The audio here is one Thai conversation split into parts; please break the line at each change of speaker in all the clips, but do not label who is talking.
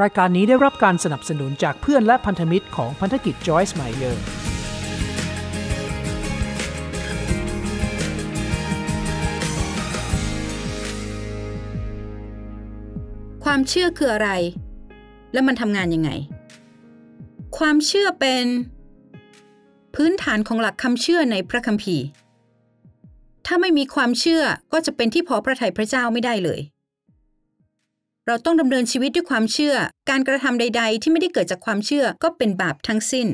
รายการนี้ได้รับการสนับสนุนจากเพื่อนและพันธมิตรของพันธกิจจอยส์ไมเยอร์ความเชื่อคืออะไร และมันทำงานยังไง ความเชื่อเป็น พื้นฐานของหลักคำเชื่อในพระคัมภีร์ ถ้าไม่มีความเชื่อก็จะเป็นที่พอพระทัยพระเจ้าไม่ได้เลยเราต้องดำเนินชีวิตด้วยความเชื่อ การกระทำใด ๆ ที่ไม่ได้เกิดจากความเชื่อก็เป็นบาปทั้งสิ้น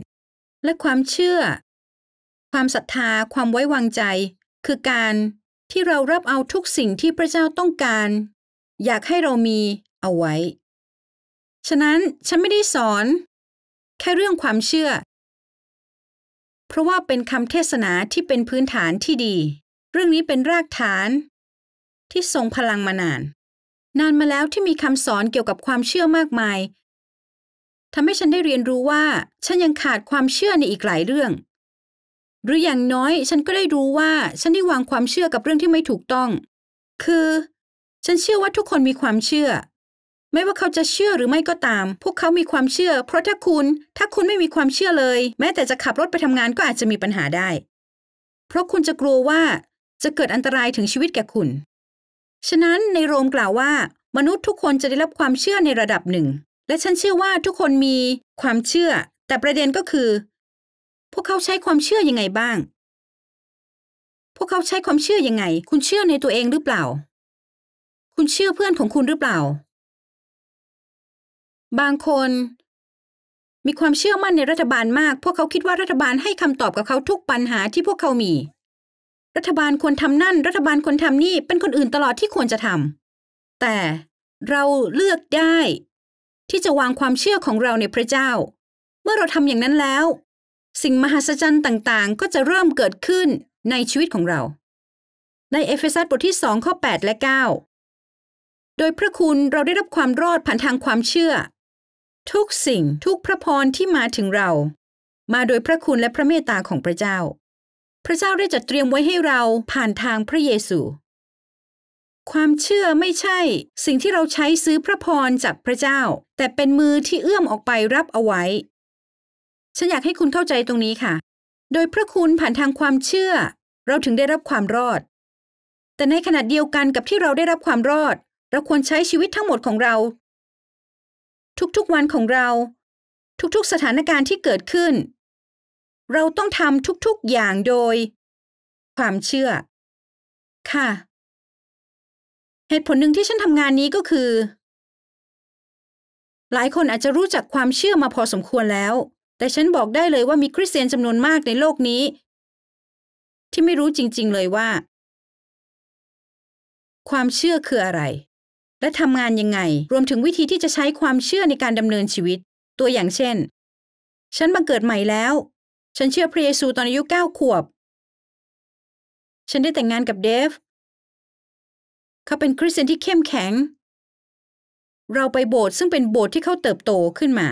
และความเชื่อ ความศรัทธา ความไว้วางใจ คือการที่เรารับเอาทุกสิ่งที่พระเจ้าต้องการ อยากให้เรามี เอาไว้ ฉะนั้น ฉันไม่ได้สอน แค่เรื่องความเชื่อ เพราะว่าเป็นคำเทศนาที่เป็นพื้นฐานที่ดี เรื่องนี้เป็นรากฐาน ที่ทรงพลังมานานนานมาแล้วที่มีคำสอนเกี่ยวกับความเชื่อมากมายทำให้ฉันได้เรียนรู้ว่าฉันยังขาดความเชื่อในอีกหลายเรื่อง หรืออย่างน้อย ฉันก็ได้รู้ว่าฉันได้วางความเชื่อกับเรื่องที่ไม่ถูกต้อง คือ ฉันเชื่อว่าทุกคนมีความเชื่อ ไม่ว่าเขาจะเชื่อหรือไม่ก็ตาม พวกเขามีความเชื่อ เพราะถ้าคุณถ้าคุณไม่มีความเชื่อเลย แม้แต่จะขับรถไปทำงานก็อาจจะมีปัญหาได้ เพราะคุณจะกลัวว่าจะเกิดอันตรายถึงชีวิตแก่คุณฉะนั้นในโรมกล่าวว่ามนุษย์ทุกคนจะได้รับความเชื่อในระดับหนึ่ง และฉันเชื่อว่าทุกคนมีความเชื่อ แต่ประเด็นก็คือ
พวกเขาใช้ความเชื่อยังไงบ้าง พวกเขาใช้ความเชื่อยังไง คุณเชื่อในตัวเองหรือเปล่า คุณเชื่อเพื่อนของคุณหรือเปล่า บางคน มีความเชื่อมั่นในรัฐบาลมาก พวกเขาคิดว่า
รัฐบาลให้คำตอบกับเขาทุกปัญหาที่พวกเขามีรัฐบาลควรทำนั่น รัฐบาลควรทำนี่เป็นคนอื่นตลอดที่ควรจะทำแต่เราเลือกได้ที่จะวางความเชื่อของเราในพระเจ้า เมื่อเราทำอย่างนั้นแล้ว สิ่งมหัศจรรย์ต่างๆ ก็จะเริ่มเกิดขึ้นในชีวิตของเรา ในเอเฟซัสบทที่2ข้อ 8 และ 9 โดยพระคุณเราได้รับความรอดผ่านทางความเชื่อ ทุกสิ่งทุกพระพรที่มาถึงเรา มาโดยพระคุณและพระเมตตาของพระเจ้าพระเจ้าได้จัดเตรียมไว้ให้เราผ่านทางพระเยซู ความเชื่อไม่ใช่สิ่งที่เราใช้ซื้อพระพรจากพระเจ้า แต่เป็นมือที่เอื้อมออกไปรับเอาไว้ฉันอยากให้คุณเข้าใจตรงนี้ค่ะ โดยพระคุณผ่านทางความเชื่อ เราถึงได้รับความรอด แต่ในขณะเดียวกันกับที่เราได้รับความรอดเราควรใช้ชีวิตทั้งหมดของเรา
ทุกๆวันของเรา ทุกๆสถานการณ์ที่เกิดขึ้นเราต้องทำทุกๆ อย่างโดย ความเชื่อ ค่ะ เหตุผลหนึ่งที่ฉันทำงานนี้ก็คือ หลายคนอาจจะรู้จักความเชื่อมาพอสมควรแล้ว แต่ฉันบอกได้เลยว่ามีคริสเตียนจำนวนมากในโลกนี้ ที่ไม่รู้จริงๆเลยว่า ความเชื่อคืออะไร และทำงานยังไง รวมถึงวิธีที่จะ
ใช้ความเชื่อในการดำเนินชีวิต ตัวอย่างเช่น ฉันบังเกิดใหม่แล้ว
ฉันเชื่อพระเยซูตอนอายุเก้าขวบ ฉันได้แต่งงานกับเดฟ เขาเป็นคริสเตียนที่เข้มแข็ง เราไปโบสถ์ซึ่งเป็นโบสถ์ที่เขาเติบโตขึ้นมา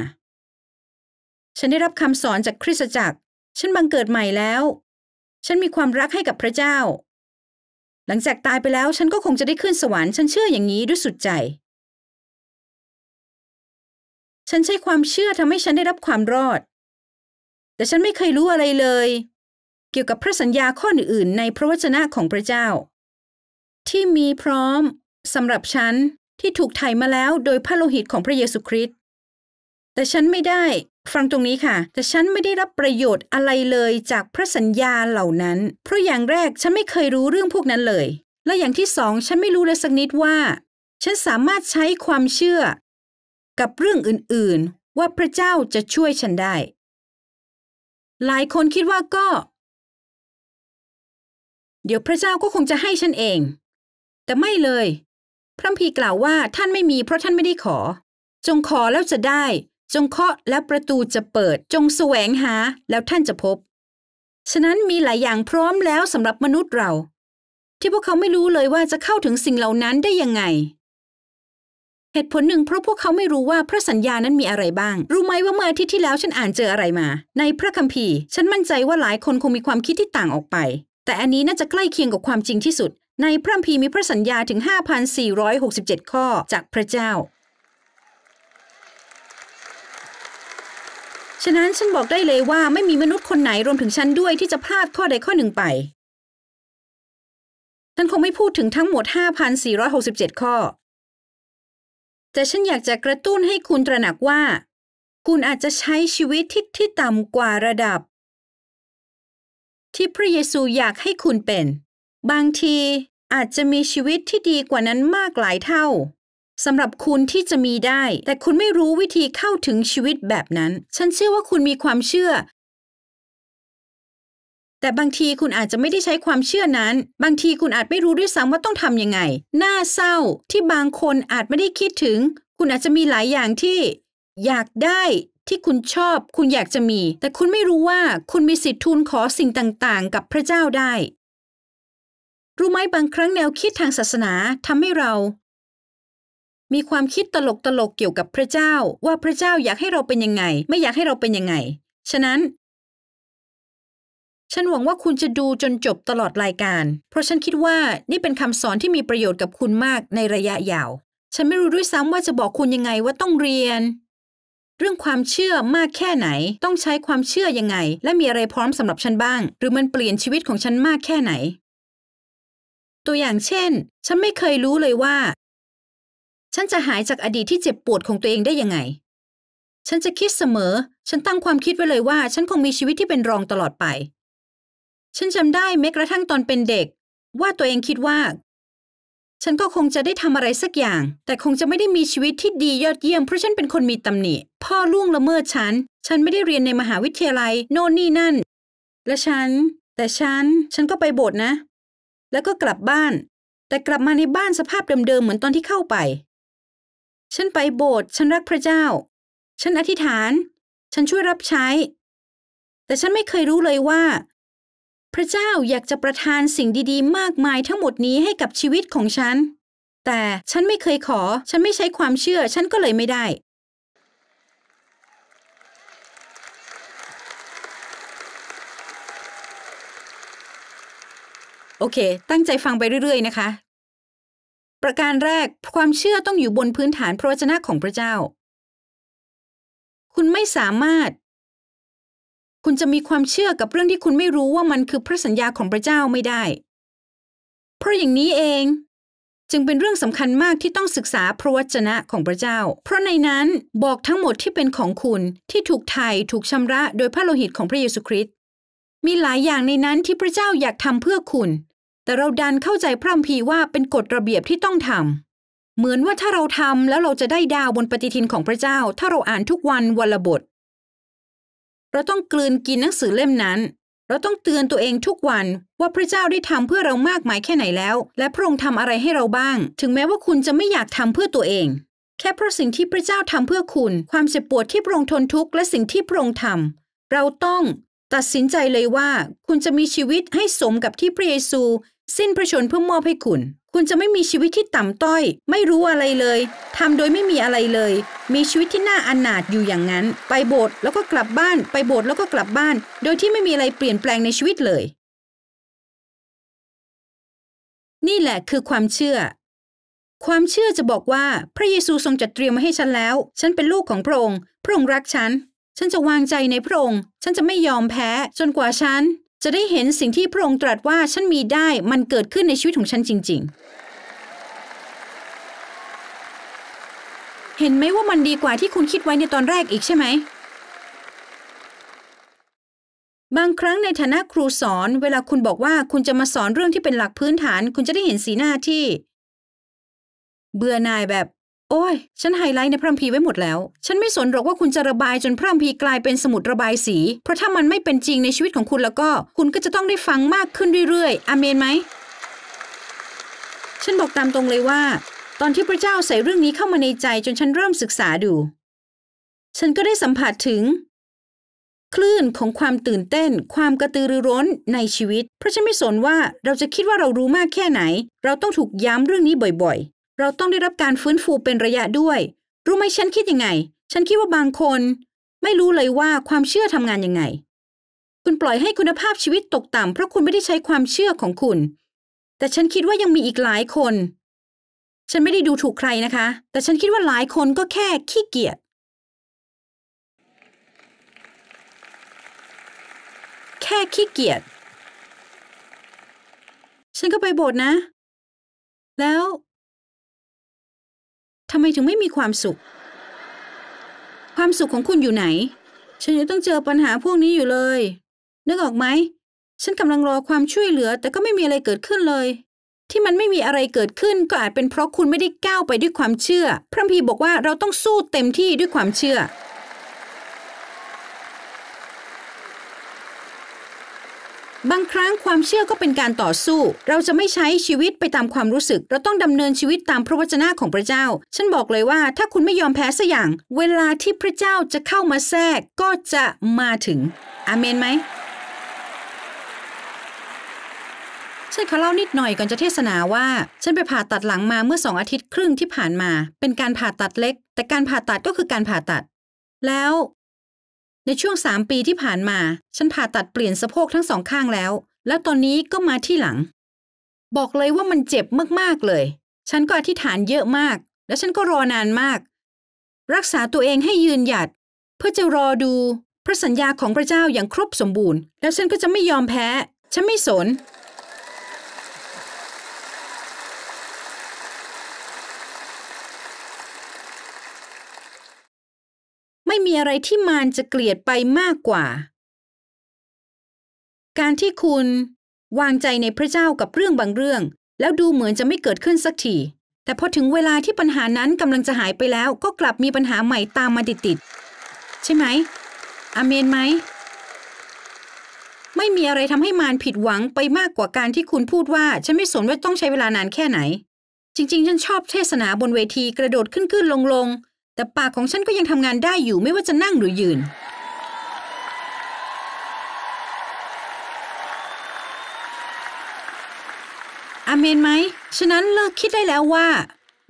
ฉันได้รับคำสอนจากคริสตจักร
ฉันบังเกิดใหม่แล้ว ฉันมีความรักให้กับพระเจ้า หลังจ
ากตายไปแล้วฉันก็คงจะได้ขึ้นสวรรค์ ฉันเชื่ออย่างนี้ด้วยสุดใจ ฉันใช้ความเชื่อทำให้ฉันได้รับความรอดแต่ฉันไม่เค
ยรู้อะไรเลย เกี่ยวกับพระสัญญาข้ออื่นๆ ในพระวจนะของพระเจ้า ที่มีพร้อมสำหรับฉัน ที่ถูกไถ่มาแล้วโดยพระโลหิตของพระเยซูคริสต์แต่ฉันไม่ได้ฟังตรงนี้ค่ะแต่ฉันไม่ได้รับประโยชน์อะไรเลยจากพระสัญญาเหล่านั้น เพราะอย่างแรกฉันไม่เคยรู้เรื่องพวกนั้นเลย และอย่างที่สองฉันไม่รู้เลยสักนิดว่า ฉันสามารถใช้ความเชื่อ
กับเรื่องอื่น ๆ ว่าพระเจ้าจะช่วยฉันได้หลายคนคิดว่าก็ เดี๋ยวพระเจ้าก็คงจะให้ฉันเอง แต่ไม่เลย พระพีกล่าวว่าท่านไม่มีเพราะท่านไม่ได้ขอ
จงขอแล้วจะได้ จงเคาะแล้วประตูจะเปิดจงแสวงหาแล้วท่านจะพบ ฉะนั้นมีหลายอย่างพร้อมแล้วสำหรับมนุษย์เรา ที่พวกเขาไม่รู้เลยว่าจะเข้าถึงสิ่งเหล่านั้นได้ยังไงเหตุผลหนึ่งเพราะพวกเขาไม่รู้ว่าพระสัญญานั้นมีอะไรบ้างรู้ไหมว่าเมื่ออาทิตย์ที่แล้วฉันอ่านเจออะไรมา ในพระคัมภีร์ฉันมั่นใจว่าหลายคนคงมีความคิดที่ต่างออกไป แต่อันนี้น่าจะใกล้เคียงกับความจริงที่สุด ในพระคัมภีร์มีพระสัญญาถึง5,467 ข้อจากพระเจ้าฉะนั้นฉันบอกได้เลยว่าไม่มีมนุษย์คนไหนรวมถึงฉันด้วยที่จะพลาดข้อใดข้อหนึ่งไปฉันคงไม่พูดถึงทั้งหมด5,467 ข้อแต่ฉันอยากจะกระตุ้นให้คุณตระหนักว่า คุณอาจจะใช้ชีวิตที่ที่ต่ำกว่าระดับที่พระเยซูอยากให้คุณเป็น บางทีอาจจะมีชีวิตที่ดีกว่านั้นมากหลายเท่าสำหรับคุณที่จะมีได้ แต่คุณไม่รู้วิธีเข้าถึงชีวิตแบบนั้น ฉันเชื่อว่าคุณมีความเชื่อแต่บางทีคุณอาจจะไม่ได้ใช้ความเชื่อนั้น บางทีคุณอาจไม่รู้ด้วยซ้ำว่าต้องทำยังไง น่าเศร้าที่บางคนอาจไม่ได้คิดถึง คุณอาจจะมีหลายอย่างที่ อยากได้ที่คุณชอบคุณอยากจะมี แต่คุณไม่รู้ว่าคุณมีสิทธิ์ทูลขอสิ่งต่าง ๆ กับพระเจ้าได้ รู้ไหมบางครั้งแนวคิดทางศาสนาทำให้เรา มีความคิดตลก ๆ เกี่ยวกับพระเจ้า ว่าพระเจ้าอยากให้เราเป็นยังไง ไม่อยากให้เราเป็นยังไง ฉะนั้นฉันหวังว่าคุณจะดูจนจบตลอดรายการ เพราะฉันคิดว่า นี่เป็นคำสอนที่มีประโยชน์กับคุณมากในระยะยาว ฉันไม่รู้ด้วยซ้ำว่าจะบอกคุณยังไงว่าต้องเรียน เรื่องความเชื่อมากแค่ไหน ต้องใช้ความเชื่อยังไง และมีอะไรพร้อมสำหรับฉันบ้าง หรือมันเปลี่ยนชีวิตของฉันมากแค่ไหน ตัวอย่างเช่น ฉันไม่เคยรู้เลยว่า ฉันจะหายจากอดีตที่เจ็บปวดของตัวเองได้ยังไง ฉันจะคิดเสมอ ฉันตั้งความคิดไว้เลยว่า ฉันคงมีชีวิตที่เป็นรองตลอดไปฉันจำได้แม้กระทั่งตอนเป็นเด็ก ว่าตัวเองคิดว่า ฉันก็คงจะได้ทำอะไรสักอย่าง แต่คงจะไม่ได้มีชีวิตที่ดียอดเยี่ยม เพราะฉันเป็นคนมีตำหนิ พ่อล่วงละเมิดฉัน ฉันไม่ได้เรียนในมหาวิทยาลัยโน่นนี่นั่น และฉัน แต่ฉัน ฉันก็ไปโบสถ์นะ แล้วก็กลับบ้าน แต่กลับมาในบ้านสภาพเดิมๆเหมือนตอนที่เข้าไปฉันไปโบสถ์ฉันรักพระเจ้าฉันอธิษฐาน ฉันช่วยรับใช้ แต่ฉันไม่เคยรู้เลยว่าพระเจ้าอยากจะประทานสิ่งดีๆ มากมายทั้งหมดนี้ให้กับชีวิตของฉัน แต่ฉันไม่เคยขอ ฉันไม่ใช้ความเชื่อ ฉันก็เลยไม่ได้ โอเค ตั้งใจฟังไปเรื่อยๆ น
ะคะ ประการแรก ความเชื่อต้องอยู่บนพื้นฐานพระวจนะของพระเจ้า คุณไม่สามารถคุณจะมีความเชื่อกับเรื่องที่คุณไม่รู้ว่ามันคือพระสัญญาของพระเจ้าไม่ได้ เพราะอย่างน
ี้เอง จึงเป็นเรื่องสำคัญมากที่ต้องศึกษาพระวจนะของพระเจ้า เพราะในนั้นบอกทั้งหมดที่เป็นของคุณที่ถูกไถ่ถูกชำระโดยพระโลหิตของพระเยซูคริสต์ มีหลายอย่างในนั้นที่พระเจ้าอยากทำเพื่อคุณ แต่เราดันเข้าใจพระำัมภีว่าเป็นกฎระเบียบที่ต้องทำเหมือนว่าถ้าเราทำแล้วเราจะได้ดาวบนปฏิทินของพระเจ้า ถ้าเราอ่านทุกวันวันละบทเราต้องกลืนกินหนังสือเล่มนั้น เราต้องเตือนตัวเองทุกวันว่าพระเจ้าได้ทำเพื่อเรามากมายแค่ไหนแล้ว และพระองค์ทำอะไรให้เราบ้าง ถึงแม้ว่าคุณจะไม่อยากทำเพื่อตัวเอง แค่เพราะสิ่งที่พระเจ้าทำเพื่อคุณ ความเจ็บปวดที่พระองค์ทนทุกข์และสิ่งที่พระองค์ทำเราต้องตัดสินใจเลยว่าคุณจะมีชีวิตให้สมกับที่พระเยซู สิ้นพระชนเพื่อมอบให้คุณคุณจะไม่มีชีวิตที่ต่ำต้อย ไม่รู้อะไรเลยทำโดยไม่มีอะไรเลย มีชีวิตที่น่าอนาถอยู่อย่างนั้น ไปโบสถ์แล้วก็กลับบ้าน ไปโบสถ์แล้วก็กลับบ้าน โดยที่
ไม่มีอะไรเปลี่ยนแปลงในชีวิตเลย นี่แหละคือความเชื่อ ความเชื่อจะบอกว่าพระเยซูทรงจัดเตรียมมาให้ฉันแล้ว
ฉันเป็นลูกของพระองค์พระองค์รักฉัน ฉันจะวางใจในพระองค์ฉันจะไม่ยอมแพ้จนกว่าฉันจะได้เห็นสิ่งที่พระองค์ตรัสว่าฉันมีได้ มันเกิดขึ้นในชีวิตของฉันจริงๆ เห็นไหมว่ามันดีกว่าที่คุณคิดไว้ในตอนแรกอีกใช่ไหมบางครั้งในฐานะครูสอน เวลาคุณบอกว่าคุณจะมาสอนเรื่องที่เป็นหลักพื้นฐาน คุณจะได้เห็นสีหน้าที่ เบื่อหน่ายแบบโอ้ย ฉันไฮไลท์ในพระมพีไว้หมดแล้ว ฉันไม่สนหรอกว่าคุณจะระบายจนพระมพีกลายเป็นสมุดระบายสี เพราะถ้ามันไม่เป็นจริงในชีวิตของคุณแล้วก็ คุณก็จะต้องได้ฟังมากขึ้นเรื่อยๆอเมนไหม ฉันบอกตามตรงเลยว่า ตอนที่พระเจ้าใส่เรื่องนี้เข้ามาในใจจนฉันเริ่มศึกษาดู ฉันก็ได้สัมผัสถึง คลื่นของความตื่นเต้น ความกระตือรือร้นในชีวิต เพราะฉันไม่สนว่าเราจะคิดว่าเรารู้มากแค่ไหน เราต้องถูกย้ำเรื่องนี้บ่อยเราต้องได้รับการฟื้นฟูเป็นระยะด้วย รู้ไหมฉันคิดยังไง ฉันคิดว่าบางคนไม่รู้เลยว่าความเชื่อทำงานยังไง คุณปล่อยให้คุณภาพชีวิตตกต่ำเพราะคุณไม่ได้ใช้ความเชื่อของคุณ แต่ฉันคิดว่ายังมีอีกหลายคน ฉันไม่ได้ดูถูกใครนะคะ แต่ฉันคิดว่าหลายคนก็แค่ขี้เกียจแค่ขี้เกียจฉันก็ไปโบสถ์นะ แล้วทำไมถึงไม่มีความสุข ความสุขของคุณอยู่ไหน ฉันยังต้องเจอปัญหาพวกนี้อยู่เลยนึกออกไหม ฉันกำลังรอความช่วยเหลือแต่ก็ไม่มีอะไรเกิดขึ้นเลย ที่มันไม่มีอะไรเกิดขึ้นก็อาจเป็นเพราะคุณไม่ได้ก้าวไปด้วยความเชื่อ พระพีบอกว่าเราต้องสู้เต็มที่ด้วยความเชื่อบางครั้งความเชื่อก็เป็นการต่อสู้ เราจะไม่ใช้ชีวิตไปตามความรู้สึก เราต้องดำเนินชีวิตตามพระวจนะของพระเจ้า ฉันบอกเลยว่า ถ้าคุณไม่ยอมแพ้สักอย่าง เวลาที่พระเจ้าจะเข้ามาแทรกก็จะมาถึงอาเมนไหมฉันขอเล่านิดหน่อยก่อนจะเทศนาว่าฉันไปผ่าตัดหลังมาเมื่อสองอาทิตย์ครึ่งที่ผ่านมา เป็นการผ่าตัดเล็ก แต่การผ่าตัดก็คือการผ่าตัด แล้วในช่วงสามปีที่ผ่านมา ฉันผ่าตัดเปลี่ยนสะโพกทั้งสองข้างแล้ว และตอนนี้ก็มาที่หลัง บอกเลยว่ามันเจ็บมาก ๆ เลย ฉันก็อธิษฐานเยอะมาก และฉันก็รอนานมาก รักษาตัวเองให้ยืนหยัด เพื่อจะรอดูพระสัญญาของพระเจ้าอย่างครบสมบูรณ์ แล้วฉันก็จะไม่ยอมแพ้ ฉันไม่สน
ีอะไรที่มารจะเกลียดไปมากกว่า การที่คุณวางใจในพระเจ้ากับเรื่องบางเรื่อง แล้วดูเหม
ือนจะไม่เกิดขึ้นสักที แต่พอถึงเวลาที่ปัญหานั้นกำลังจะหายไปแล้วก็กลับมีปัญหาใหม่ตามมาติดๆใช่ไหมอเมนไหม ไม่มีอะไรทำให้มารผิดหวังไปมากกว่าการที่คุณพูดว่า ฉันไม่สนว่าต้องใช้เวลานานแค่ไหน จริงๆฉันชอบเทศนาบนเวทีกระโดดขึ้นๆลงลงแต่ปากของฉันก็ยังทำงานได้อยู่ไม่ว่าจะนั่งหรือยืน อเมนไหม ฉะนั้นเลิกคิดได้แล้วว่า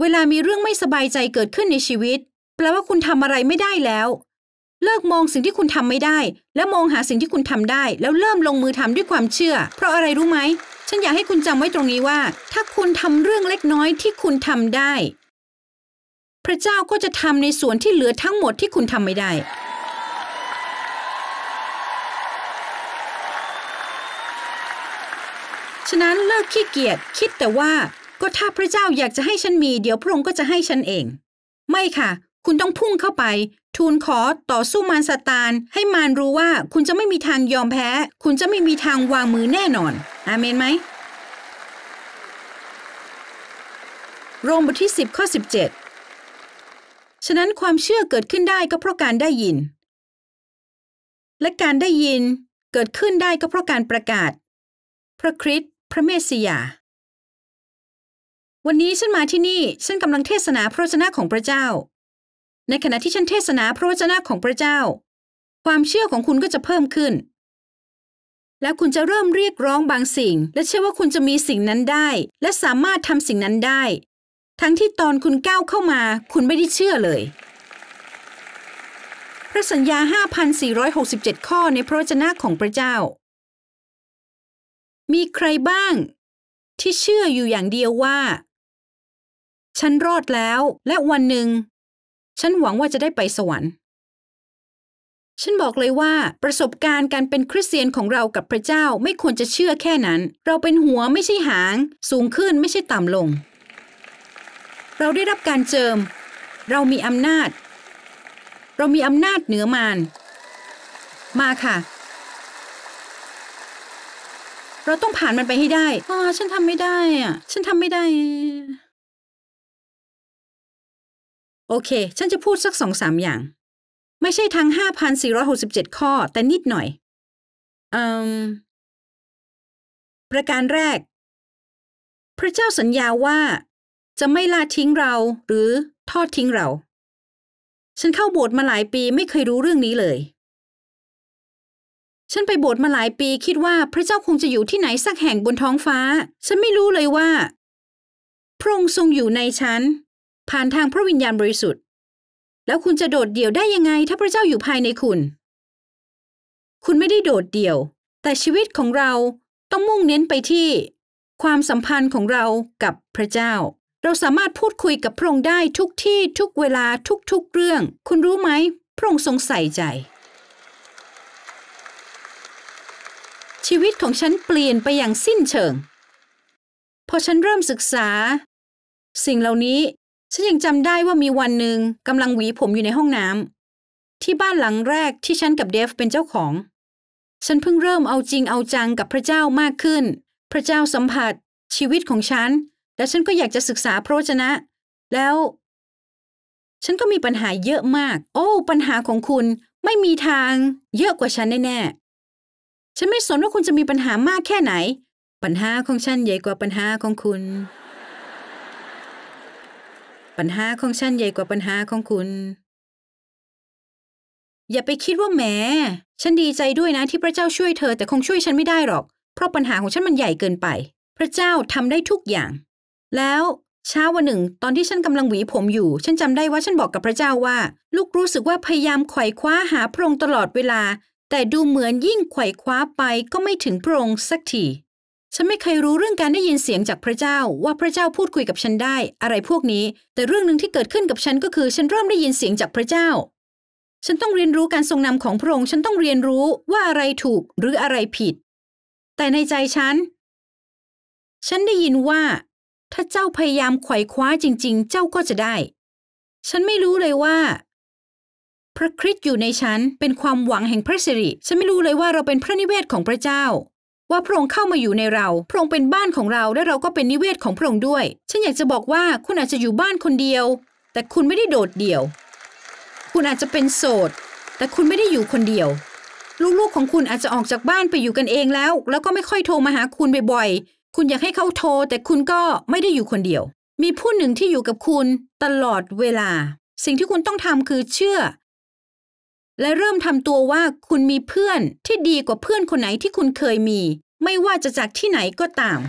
เวลามีเรื่องไม่สบายใจเกิดขึ้นในชีวิตแปลว่าคุณทำอะไรไม่ได้แล้ว เลิกมองสิ่งที่คุณทำไม่ได้ และมองหาสิ่งที่คุณทำได้ แล้วเริ่มลงมือทำด้วยความเชื่อ เพราะอะไรรู้ไหมฉันอยากให้คุณจำไว้ตรงนี้ว่า ถ้าคุณทำเรื่องเล็กน้อยที่คุณทำได้พระเจ้าก็จะทำในส่วนที่เหลือทั้งหมดที่คุณทำไม่ได้ ฉะนั้นเลิกขี้เกียจคิดแต่ว่า ก็ถ้าพระเจ้าอยากจะให้ฉันมีเดี๋ยวพระองค์ก็จะให้ฉันเอง ไม่ค่ะ คุณต้องพุ่งเข้าไป ทูลขอต่อสู้มารสตาน ให้มารรู้ว่าคุณจะไม่มีทางยอมแพ้คุณจะไม่มีทางวางมือแน่นอน อาเมนไหม โรมบทที่10ข้อ17ฉะนั้นความเชื่
อเกิดขึ้นได้ก็เพราะการได้ยิน และการได้ยินเกิดขึ้นได้ก็เพราะการประกาศ พระคริสต์พระเมสสิยา
วันนี้ ฉันมาที่นี่ฉันกำลังเทศนาพระวจนะของพระเจ้า ในขณะที่ฉันเทศนาพระวจนะของพระเจ้า ความเชื่อของคุณก็จะเพิ่มขึ้น และคุณจะเริ่มเรียกร้องบางสิ่ง และเชื่อว่าคุณจะมีสิ่งนั้นได้ และสามารถทำสิ่งนั้นได้ทั้งที่ตอนคุณก้าวเข้ามา คุณไม่ได้เชื่อเลย พระสัญญา 5,467 ข้อในพระวจนะของพระเจ้า
มีใครบ้างที่เชื่ออยู่อย่างเดียวว่า ฉันรอดแล้วและวันหนึ่งฉันหวังว่า
จะได้ไปสวรรค์ ฉันบอกเลยว่า ประสบการณ์การเป็นคริสเตียนของเรากับพระเจ้าไม่ควรจะเชื่อแค่นั้น เราเป็นหัวไม่ใช่หาง สูงขึ้นไม่ใช่ต่ำลงเราได้รับการเจิม เรามีอำนาจ เรามีอำนาจเหนือมารมาค่ะ เราต้องผ่านมันไปให้ได้อ๋อฉันทำไม่ได้ อ่ะ ฉันทำไม่ได
้ โอเค ฉันจะพูดสักสองสามอย่าง ไม่ใช่ทั้ง 5,467 ข้อ แต่นิดหน่อยอืมประการแรก พระเจ้าสัญญาว่าจะไม่ลาทิ้งเราหรือทอดทิ้งเรา
ฉันเข้าโบสถ์มาหลายปีไม่เคยรู้เรื่องนี้เลย ฉันไปโบสถ์มาหลายปีคิดว่า พระเจ้าคงจะอยู่ที่ไหนสักแห่งบนท้องฟ้า ฉันไม่รู้เลยว่า พระองค์ทรงอยู่ในฉันผ่านทางพระวิญญาณบริสุทธิ์ แล้วคุณจะโดดเดี่ยวได้ยังไง ถ้าพระเจ้าอยู่ภายในคุณ คุณไม่ได้โดดเดี่ยว แต่ชีวิตของเราต้องมุ่งเน้นไปที่ ความสัมพันธ์ของเรากับพระเจ้าเราสามารถพูดคุยกับพระองค์ได้ทุกที่ ทุกเวลาทุกๆเรื่อง คุณรู้ไหมพระองค์ทรงใส่ใจ ชีวิตของฉันเปลี่ยนไปอย่างสิ้นเชิงพอฉันเริ่มศึกษา สิ่งเหล่านี้ฉันยังจำได้ว่ามีวันหนึ่งกำลังหวีผมอยู่ในห้องน้ำที่บ้านหลังแรกที่ฉันกับเดฟเป็นเจ้าของ ฉันเพิ่งเริ่มเอาจริงเอาจังกับพระเจ้ามากขึ้น พระเจ้าสัมผัส ชีวิตของฉันแล้วฉันก็อยากจะศึกษาพระวจนะ แล้ว ฉันก็มีปัญหาเยอะมาก โอ้ ปัญหาของคุณไม่มีทาง เยอะกว่าฉันแน่แน่ฉันไม่สนว่าคุณจะมีปัญหามากแค่ไหน ปัญหาของฉันใหญ่กว่าปัญหาของคุณ ปัญหาของฉันใหญ่กว่าปัญหาของคุณ อย่าไปคิดว่าแหมฉันดีใจด้วยนะที่พระเจ้าช่วยเธอ แต่คงช่วยฉันไม่ได้หรอก เพราะปัญหาของฉันมันใหญ่เกินไป พระเจ้าทำได้ทุกอย่างแล้วเช้าวันหนึ่ง ตอนที่ฉันกำลังหวีผมอยู่ ฉันจำได้ว่าฉันบอกกับพระเจ้าว่า ลูกรู้สึกว่าพยายามไขว่คว้าหาพระองค์ตลอดเวลา แต่ดูเหมือนยิ่งไขว่คว้าไป ก็ไม่ถึงพระองค์สักทีฉันไม่เคยรู้เรื่องการได้ยินเสียงจากพระเจ้า ว่าพระเจ้าพูดคุยกับฉันได้ อะไรพวกนี้ แต่เรื่องหนึ่งที่เกิดขึ้นกับฉันก็คือฉันเริ่มได้ยินเสียงจากพระเจ้า ฉันต้องเรียนรู้การทรงนำของพระองค์ฉันต้องเรียนรู้ว่าอะไรถูกหรืออะไรผิด แต่ในใจฉันฉันได้ยินว่าถ้าเจ้าพยายามไขว่คว้าจริงๆ เจ้าก็จะได้ ฉันไม่รู้เลยว่า พระคริสต์อยู่ในฉัน เป็นความหวังแห่งพระสิริ ฉันไม่รู้เลยว่าเราเป็นพระนิเวศของพระเจ้า ว่าพระองค์เข้ามาอยู่ในเราพระองค์เป็นบ้านของเราและเราก็เป็นนิเวศของพระองค์ด้วย ฉันอยากจะบอกว่าคุณอาจจะอยู่บ้านคนเดียว แต่คุณไม่ได้โดดเดี่ยว คุณอาจจะเป็นโสดแต่คุณไม่ได้อยู่คนเดียว ลูกๆ ของคุณอาจจะออกจากบ้านไปอยู่กันเองแล้วแล้วก็ไม่ค่อยโทรมาหาคุณบ่อยคุณอยากให้เขาโทรแต่คุณก็ไม่ได้อยู่คนเดียว มีผู้หนึ่งที่อยู่กับคุณตลอดเวลา สิ่งที่คุณต้องทำคือเชื่อ และเริ่มทำตัวว่าคุณมีเพื่อนที่ดีกว่าเพื่อนคนไหนที่คุณเคยมี ไม่ว่าจะจากที่ไหนก็ตาม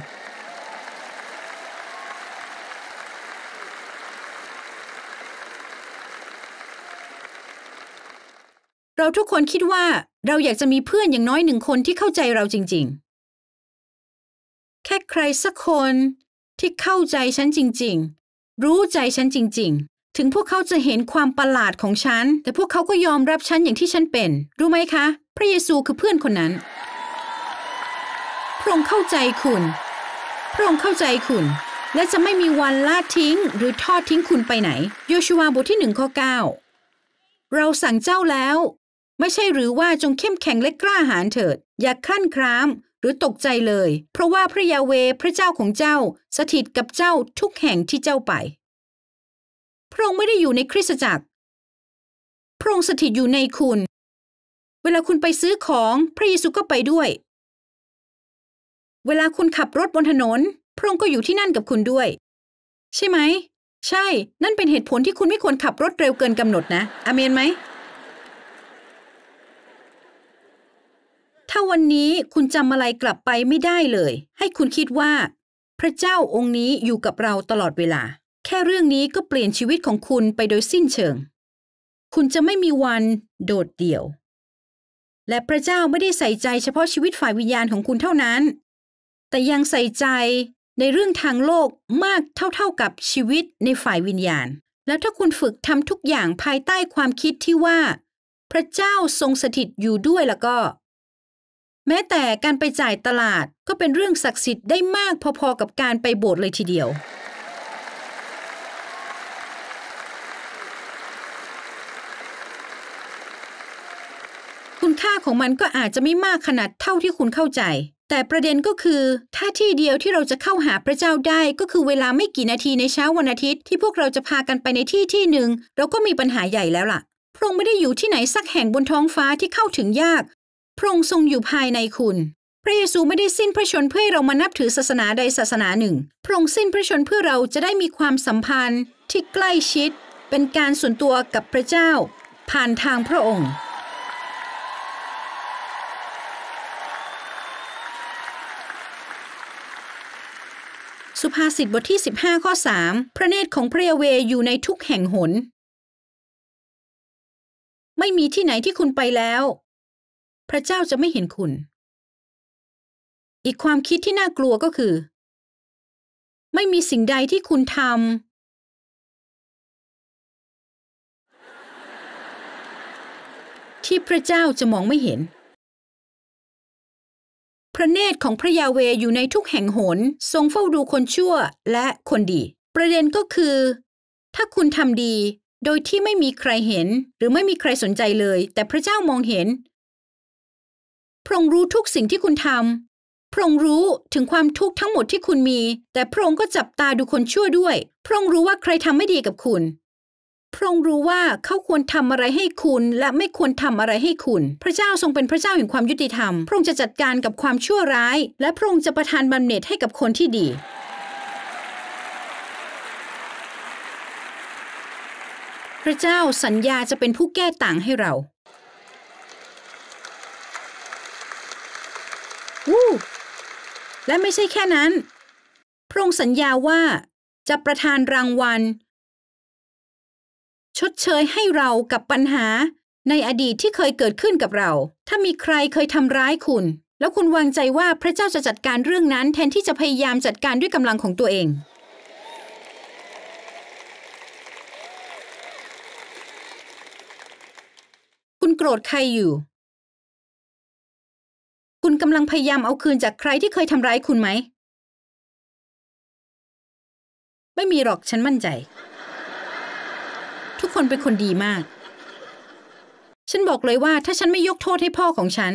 เราทุกคนคิดว่าเราอยากจะมีเพื่อนอย่างน้อยหนึ่งคนที่เข้าใจเราจริง ๆแค่ใครสักคนที่เข้าใจฉันจริงๆ รู้ใจฉันจริงๆ ถึงพวกเขาจะเห็นความประหลาดของฉัน แต่พวกเขาก็ยอมรับฉันอย่างที่ฉันเป็น รู้ไหมคะ พระเยซูคือเพื่อนคนนั้น พระองค์เข้าใจคุณ พระองค์เข้าใจคุณ และจะไม่มีวันลาทิ้งหรือทอดทิ้งคุณไปไหนโยชูวาบทที่หนึ่งข้อเก้าเราสั่งเจ้าแล้ว ไม่ใช่หรือว่าจงเข้มแข็งและกล้าหาญเถิด อย่าขั้นคร้มหรือตกใจเลย เพราะว่าพระยาเวพระเจ้าของเจ้า สถิตกับเจ้าทุกแห่งที่เจ้าไป พระองค์ไม่ได้อยู่ในคริสตจักร พระองค์สถิตอยู่ในคุณ เวลาคุณไปซื้อของพระเยซูก็ไปด้วย เวลาคุณขับรถบนถนน พระองค์ก็อยู่ที่นั่นกับคุณด้วย ใช่ไหม ใช่ นั่นเป็นเหตุผลที่คุณไม่ควรขับรถเร็วเกินกำหนดนะอเมนไหมถ้าวันนี้คุณจำอะไรกลับไปไม่ได้เลย ให้คุณคิดว่า พระเจ้าองค์นี้อยู่กับเราตลอดเวลา แค่เรื่องนี้ก็เปลี่ยนชีวิตของคุณไปโดยสิ้นเชิง คุณจะไม่มีวันโดดเดี่ยว และพระเจ้าไม่ได้ใส่ใจเฉพาะชีวิตฝ่ายวิญญาณของคุณเท่านั้น แต่ยังใส่ใจในเรื่องทางโลกมากเท่าๆกับชีวิตในฝ่ายวิญญาณ แล้วถ้าคุณฝึกทำทุกอย่างภายใต้ความคิดที่ว่า พระเจ้าทรงสถิตอยู่ด้วยแล้วก็แม้แต่การไปจ่ายตลาดก็เป็นเรื่องศักดิ์สิทธิ์ได้มากพอๆ กับการไปโบสถ์เลยทีเดียว คุณค่าของมันก็อาจจะไม่มากขนาดเท่าที่คุณเข้าใจ แต่ประเด็นก็คือถ้าที่เดียวที่เราจะเข้าหาพระเจ้าได้ ก็คือเวลาไม่กี่นาทีในเช้าวันอาทิตย์ ที่พวกเราจะพากันไปในที่ที่หนึ่งเราก็มีปัญหาใหญ่แล้วล่ะ พระองค์ไม่ได้อยู่ที่ไหนสักแห่งบนท้องฟ้าที่เข้าถึงยากพระองค์ทรงอยู่ภายในคุณ พระเยซูไม่ได้สิ้นพระชนเพื่อเรามานับถือศาสนาใดศาสนาหนึ่ง พระองค์สิ้นพระชนเพื่อเราจะได้มีความสัมพันธ์ที่ใกล้ชิด เป็นการส่วนตัวกับพระเจ้า ผ่านทางพระองค์ สุภาษิตบทที่
15 ข้อ 3 พระเนตรของพระยาเวอยู่ในทุกแห่งหน ไม่มีที่ไหนที่คุณไปแล้วพระเจ้าจะไม่เห็นคุณ อีกความคิดที่น่ากลัวก็คือ ไม่มีสิ่งใดที่คุณทำที่พระเจ้าจะมองไม่เห็น
พระเนตรของพระยาเวอยู่ในทุกแห่งหนทรงเฝ้าดูคนชั่วและคนดี ประเด็นก็คือ ถ้าคุณทำดี โดยที่ไม่มีใครเห็น หรือไม่มีใครสนใจเลย แต่พระเจ้ามองเห็นพระองค์รู้ทุกสิ่งที่คุณทำพระองค์รู้ถึงความทุกข์ทั้งหมดที่คุณมี แต่พระองค์ก็จับตาดูคนชั่วด้วย พระองค์รู้ว่าใครทำไม่ดีกับคุณ พระองค์รู้ว่าเขาควรทำอะไรให้คุณและไม่ควรทำอะไรให้คุณ พระเจ้าทรงเป็นพระเจ้าแห่งความยุติธรรม พระองค์จะจัดการกับความชั่วร้าย และพระองค์จะประทานบำเหน็จให้กับคนที่ดี พระเจ้าสัญญาจะเป็นผู้แก้ต่างให้เราวู้และไม่ใช่แค่นั้น พระองค์สัญญาว่า จะประทานรางวัล ชดเชยให้เรากับปัญหา ในอดีตที่เคยเกิดขึ้นกับเรา ถ้ามีใครเคยทำร้ายคุณ แล้วคุณวางใจว่าพระเจ้าจะจัดการเรื่องนั้น แทนที่จะพยายามจัดการด้วยกำลังของตัวเอง
คุณโกรธใครอยู่คุณกำลังพยายามเอาคืนจากใครที่เคยทำร้ายคุณไหม
ไม่มีหรอก ฉันมั่นใจ ทุกคนเป็นคนดีมาก ฉันบอกเลยว่าถ้าฉันไม่ยกโทษให้พ่อของฉัน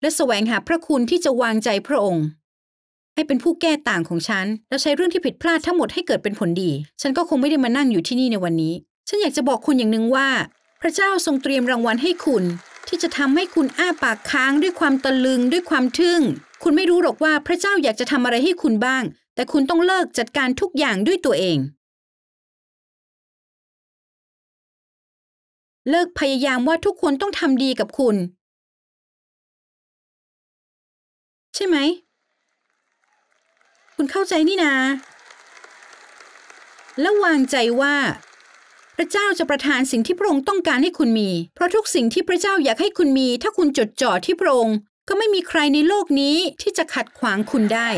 และแสวงหาพระคุณที่จะวางใจพระองค์ ให้เป็นผู้แก้ต่างของฉัน แล้วใช้เรื่องที่ผิดพลาดทั้งหมดให้เกิดเป็นผลดี ฉันก็คงไม่ได้มานั่งอยู่ที่นี่ในวันนี้ ฉันอยากจะบอกคุณอย่างหนึ่งว่า พระเจ้าทรงเตรียมรางวัลให้คุณที่จะทำให้คุณอ้าปากค้างด้วยความตะลึง
ด้วยความทึ่ง คุณไม่รู้หรอกว่าพระเจ้าอยากจะทำอะไรให้คุณบ้าง แต่คุณต้องเลิกจัดการทุกอย่างด้วยตัวเอง เลิกพยายามว่าทุกคนต้องทำดีกับคุณ ใช่ไหม คุณเข้าใจนี่นา
และวางใจว่าระเจ้าจะประทานสิ่งที่พระองค์ต้องการให้คุณมี เพราะทุกสิ่งที่พระเจ้าอยากให้คุณมี ถ้าคุณจดจ่อที่พระองค์ก็ไม่มีใครในโลกนี้ที่จะขัดขวางคุณได้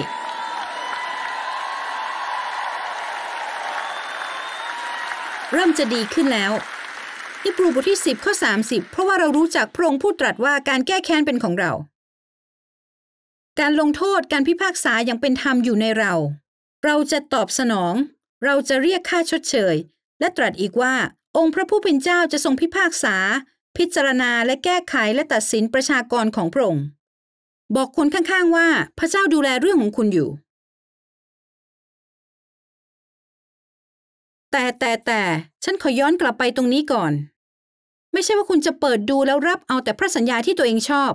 เริ่มจะดีขึ้นแล้วฮิบรูบทที่10ข้อ30 เพราะว่าเรารู้จักพระองค์ผู้ตรัสว่าการแก้แค้นเป็นของเรา การลงโทษการพิพากษาอย่างเป็นธรรมอยู่ในเรา เราจะตอบสนอง เราจะเรียกค่าชดเชยและตรัสอีกว่าองค์พระผู้เป็นเจ้าจะทรงพิพากษา พิจารณาและแก้ไขและตัดสินประชากรของพระองค์
บอกคนข้างๆ ว่าพระเจ้าดูแลเรื่องของคุณอยู่ แต่แต่แต่ฉันขอย้อนกลับไปตรงนี้ก่อน
ไม่ใช่ว่าคุณจะเปิดดูแล้วรับเอาแต่พระสัญญาที่ตัวเองชอบ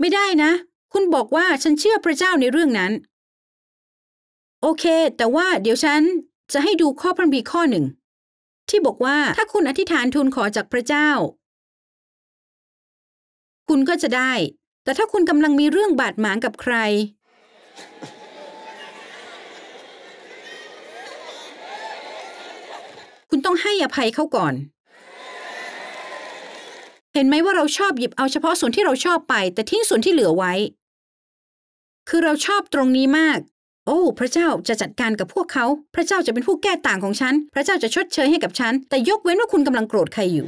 ไม่ได้นะ คุณบอกว่าฉันเชื่อพระเจ้าในเรื่องนั้นโอเคแต่ว่าเดี๋ยวฉัน จะให้ดูข้อพระบีข้อหนึ่งที่บอกว่าถ้าคุณอธิษฐานทูลขอจากพระเจ้า คุณก็จะได้ แต่ถ้าคุณกำลังมีเรื่องบาดหมางกับใคร คุณต้องให้อภัยเขาก่อน เห็นไหมว่าเราชอบหยิบเอาเฉพาะส่วนที่เราชอบไป แต่ทิ้งส่วนที่เหลือไว้ คือเราชอบตรงนี้มากโอ้พระเจ้าจะจัดการกับพวกเขา พระเจ้าจะเป็นผู้แก้ต่างของฉันพระเจ้าจะชดเชยให้กับฉัน แต่ยกเว้นว่าคุณกำลังโกรธใครอยู่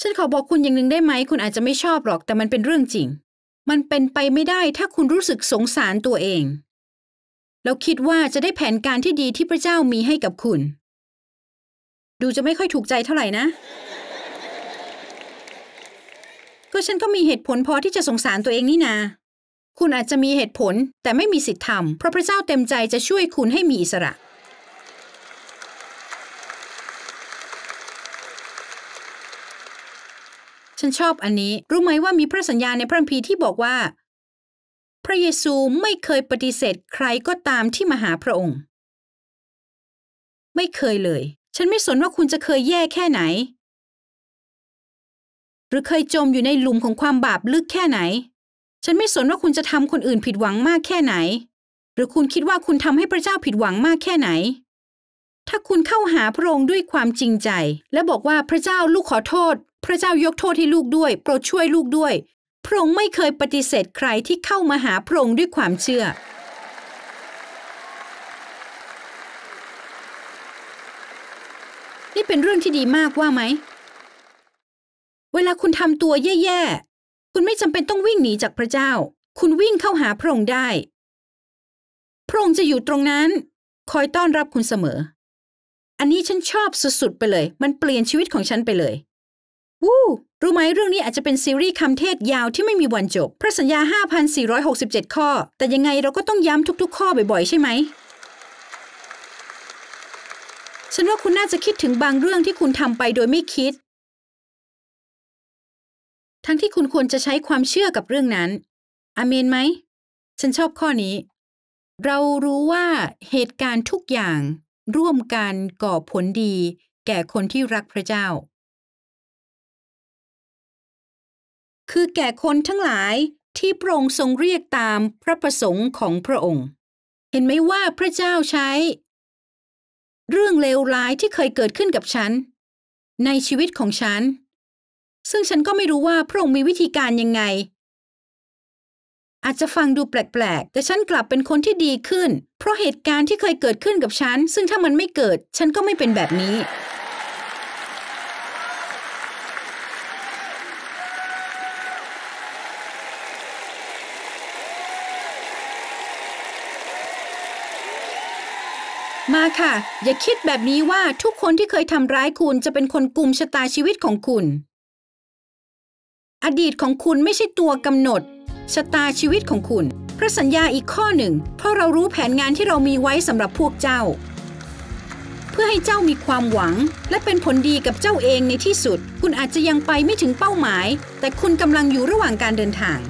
ฉันขอบอกคุณอย่างหนึ่งได้ไหม คุณอาจจะไม่ชอบหรอกแต่มันเป็นเรื่องจริง มันเป็นไปไม่ได้ถ้าคุณรู้สึกสงสารตัวเองแล้วคิดว่าจะได้แผนการที่ดีที่พระเจ้ามีให้กับคุณ ดูจะไม่ค่อยถูกใจเท่าไหร่นะก็ฉันก็มีเหตุผลพอที่จะสงสารตัวเองนี่นา คุณอาจจะมีเหตุผล แต่ไม่มีสิทธิทำเพราะพระเจ้าเต็มใจจะช่วยคุณให้มีอิสระ ฉันชอบอันนี้รู้ไหมว่ามีพระสัญญาในพระคัมภีร์ที่บอกว่า พระเยซู
ไม่เคยปฏิเสธใครก็ตามที่มาหาพระองค์ ไม่เคยเลย ฉันไม่สนว่าคุณจะเคยแย่แค่ไหน
หรือเคยจมอยู่ในหลุมของความบาปลึกแค่ไหน ฉันไม่สนว่าคุณจะทำคนอื่นผิดหวังมากแค่ไหน หรือคุณคิดว่าคุณทำให้พระเจ้าผิดหวังมากแค่ไหน ถ้าคุณเข้าหาพระองค์ด้วยความจริงใจ และบอกว่าพระเจ้าลูกขอโทษ พระเจ้ายกโทษให้ลูกด้วย โปรดช่วยลูกด้วย พระองค์ไม่เคยปฏิเสธใครที่เข้ามาหาพระองค์ด้วยความเชื่อ นี่เป็นเรื่องที่ดีมากว่าไหมเวลาคุณทำตัวแย่ ๆ คุณไม่จำเป็นต้องวิ่งหนีจากพระเจ้า คุณวิ่งเข้าหาพระองค์ได้ พระองค์จะอยู่ตรงนั้น คอยต้อนรับคุณเสมอ อันนี้ฉันชอบสุด ๆ ไปเลย มันเปลี่ยนชีวิตของฉันไปเลย วู้ รู้ไหมเรื่องนี้อาจจะเป็นซีรีส์คำเทศยาวที่ไม่มีวันจบ พระสัญญา 5,467 ข้อ แต่ยังไงเราก็ต้องย้ำทุก ๆ ข้อบ่อยๆใช่ไหม ฉันว่าคุณน่าจะคิดถึงบางเรื่องที่คุณทำไปโดยไม่คิดทั้งที่คุณควรจะใช้ความเชื่อกับเรื่องนั้น อเมนไหม ฉันชอบข้อนี้ เรารู้ว่าเหตุการณ์ทุกอย่าง ร่วมกันก่อผลดี แก่คนที่รักพระเจ้า คือแก่คนทั้งหลายที่พระองค์ทรงเรียกตามพระประสงค์ของพระองค์ เห็นไหมว่าพระเจ้าใช้ เรื่องเลวร้ายที่เคยเกิดขึ้นกับฉัน ในชีวิตของฉันซึ่งฉันก็ไม่รู้ว่า พระองค์มีวิธีการยังไง อาจจะฟังดูแปลกๆ แต่ฉันกลับเป็นคนที่ดีขึ้น เพราะเหตุการณ์ที่เคยเกิดขึ้นกับฉัน ซึ่งถ้ามันไม่เกิด ฉันก็ไม่เป็นแบบนี้ มาค่ะ อย่าคิดแบบนี้ว่าทุกคนที่เคยทำร้ายคุณจะเป็นคนกลุ่มชะตาชีวิตของคุณอดีตของคุณไม่ใช่ตัวกำหนด ชะตาชีวิตของคุณ พระสัญญาอีกข้อหนึ่งเพราะเรารู้แผนงานที่เรามีไว้สำหรับพวกเจ้า เพื่อให้เจ้ามีความหวัง และเป็นผลดีกับเจ้าเองในที่สุด คุณอาจจะยังไปไม่ถึงเป้าหมาย แต่คุณกำลังอยู่ระหว่างการเดินทาง